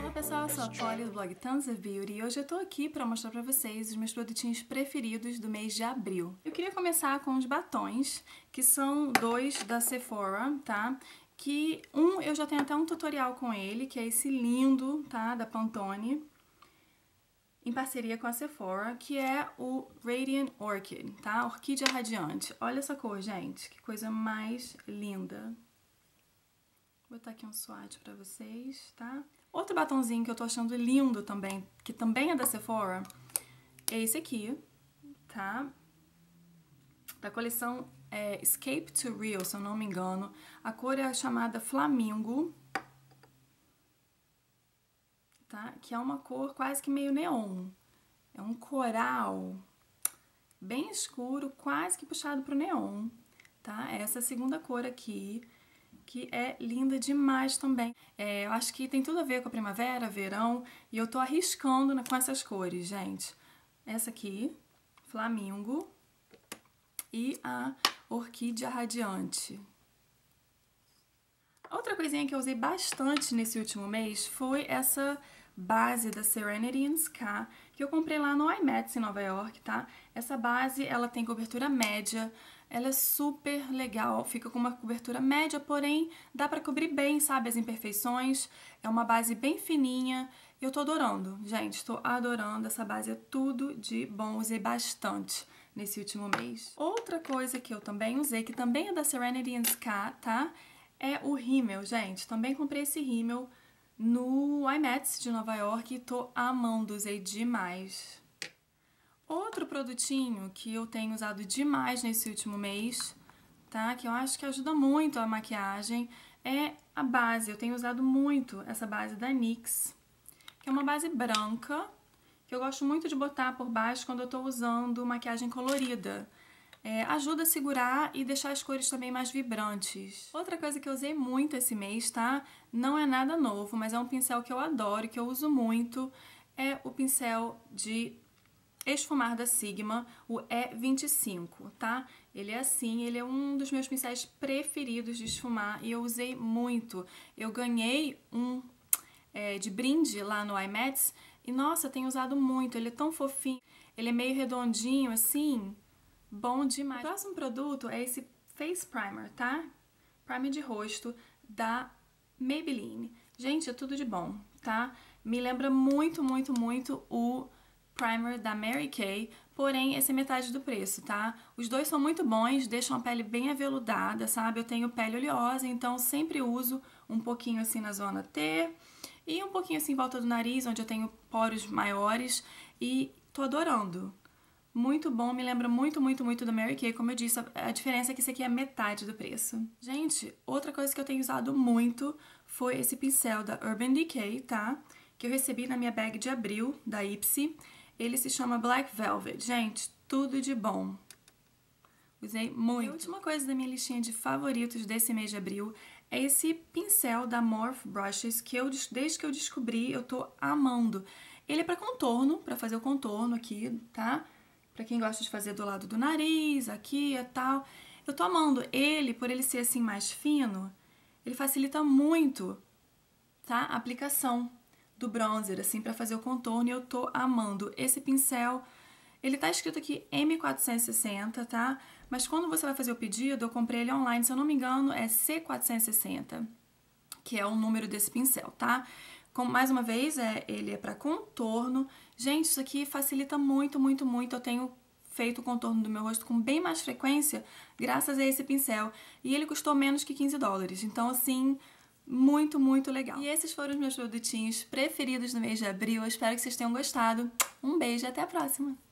Olá pessoal, eu sou a Polly do blog Tons of Beauty e hoje eu tô aqui pra mostrar pra vocês os meus produtinhos preferidos do mês de abril. Eu queria começar com os batons, que são dois da Sephora, tá? Que um eu já tenho até um tutorial com ele, que é esse lindo, tá? Da Pantone em parceria com a Sephora, que é o Radiant Orchid, tá? Orquídea é Radiante. Olha essa cor, gente, que coisa mais linda. Vou botar aqui um swatch pra vocês, tá? Outro batonzinho que eu tô achando lindo também, que também é da Sephora, é esse aqui, tá? Da coleção é, Escape to Real, se eu não me engano. A cor é chamada Flamingo, tá? Que é uma cor quase que meio neon. É um coral bem escuro, quase que puxado pro neon, tá? É essa segunda cor aqui, que é linda demais também. É, eu acho que tem tudo a ver com a primavera, verão, e eu tô arriscando com essas cores, gente. Essa aqui, flamingo, e a orquídea radiante. Outra coisinha que eu usei bastante nesse último mês foi essa base da Serenity in Ska, que eu comprei lá no IMATS em Nova York, tá? Essa base, ela tem cobertura média, ela é super legal, fica com uma cobertura média, porém dá pra cobrir bem, sabe, as imperfeições. É uma base bem fininha, eu tô adorando, gente, tô adorando, essa base é tudo de bom, usei bastante nesse último mês. Outra coisa que eu também usei, que também é da Serenity in Ska, tá? É o rímel, gente, também comprei esse rímel, no IMATS de Nova York e tô amando, usei demais. Outro produtinho que eu tenho usado demais nesse último mês, tá? Que eu acho que ajuda muito a maquiagem, é a base. Eu tenho usado muito essa base da NYX, que é uma base branca, que eu gosto muito de botar por baixo quando eu tô usando maquiagem colorida é, ajuda a segurar e deixar as cores também mais vibrantes. Outra coisa que eu usei muito esse mês, tá? Não é nada novo, mas é um pincel que eu adoro, que eu uso muito, é o pincel de esfumar da Sigma, o E25, tá? Ele é assim, ele é um dos meus pincéis preferidos de esfumar e eu usei muito. Eu ganhei um é, de brinde lá no iMats e, nossa, tenho usado muito. Ele é tão fofinho, ele é meio redondinho assim, bom demais. O próximo produto é esse Face Primer, tá? Primer de rosto da Maybelline. Gente, é tudo de bom, tá? Me lembra muito, muito, muito o primer da Mary Kay, porém esse é metade do preço, tá? Os dois são muito bons, deixam a pele bem aveludada, sabe? Eu tenho pele oleosa, então sempre uso um pouquinho assim na zona T e um pouquinho assim em volta do nariz, onde eu tenho poros maiores e tô adorando. Muito bom, me lembra muito, muito, muito do Mary Kay. Como eu disse, a diferença é que esse aqui é metade do preço. Gente, outra coisa que eu tenho usado muito foi esse pincel da Urban Decay, tá? Que eu recebi na minha bag de abril, da Ipsy. Ele se chama Black Velvet. Gente, tudo de bom. Usei muito. A última coisa da minha listinha de favoritos desse mês de abril é esse pincel da Morph Brushes que eu, desde que eu descobri, eu tô amando. Ele é pra contorno, pra fazer o contorno aqui, Tá? para quem gosta de fazer do lado do nariz, aqui e tal. Eu tô amando ele, por ele ser assim mais fino, ele facilita muito, tá? A aplicação do bronzer, assim, para fazer o contorno, e eu tô amando. Esse pincel, ele tá escrito aqui M460, tá? Mas quando você vai fazer o pedido, eu comprei ele online, se eu não me engano, é C460, que é o número desse pincel, tá? Como, mais uma vez, é, ele é para contorno. Gente, isso aqui facilita muito, muito, muito. Eu tenho feito o contorno do meu rosto com bem mais frequência graças a esse pincel. E ele custou menos que 15 dólares. Então, assim, muito, muito legal. E esses foram os meus produtinhos preferidos do mês de abril. Eu espero que vocês tenham gostado. Um beijo e até a próxima!